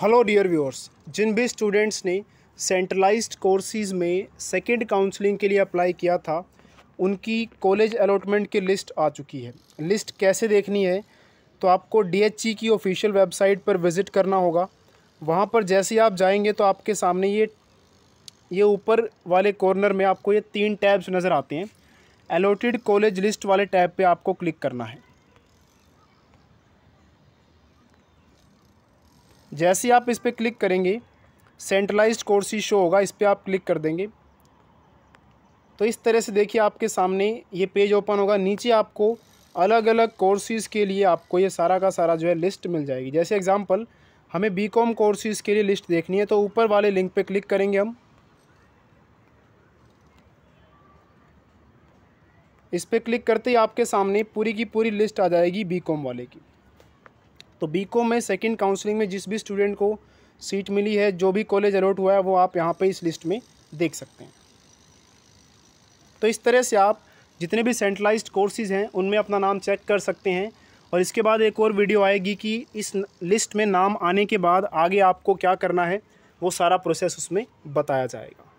hello dear viewers जिन भी students ने centralised courses में सेकेंड काउंसलिंग के लिए अप्लाई किया था उनकी कॉलेज अलॉटमेंट की लिस्ट आ चुकी है लिस्ट कैसे देखनी है तो आपको डीएचई e की ऑफिशियल वेबसाइट पर विज़िट करना होगा वहाँ पर जैसे ही आप जाएंगे तो आपके सामने ये ये ऊपर वाले कॉर्नर में आपको ये तीन टैब्स नज़र आते हैं एलोटेड कॉलेज लिस्ट वाले टैब पे आपको क्लिक करना है जैसे ही आप इस पर क्लिक करेंगे कोर्स ही शो होगा इस पर आप क्लिक कर देंगे तो इस तरह से देखिए आपके सामने ये पेज ओपन होगा नीचे आपको अलग अलग कोर्सेज़ के लिए आपको ये सारा का सारा जो है लिस्ट मिल जाएगी जैसे एग्ज़ाम्पल हमें बी कॉम कोर्सेज़ के लिए लिस्ट देखनी है तो ऊपर वाले लिंक पे क्लिक करेंगे हम इस पर क्लिक करते ही आपके सामने पूरी की पूरी लिस्ट आ जाएगी बी कॉम वाले की तो बी में सेकेंड काउंसलिंग में जिस भी स्टूडेंट को सीट मिली है जो भी कॉलेज अलॉट हुआ है वो आप यहाँ पर इस लिस्ट में देख सकते हैं तो इस तरह से आप जितने भी सेंट्रलाइज्ड कोर्सेज़ हैं उनमें अपना नाम चेक कर सकते हैं और इसके बाद एक और वीडियो आएगी कि इस लिस्ट में नाम आने के बाद आगे आपको क्या करना है वो सारा प्रोसेस उसमें बताया जाएगा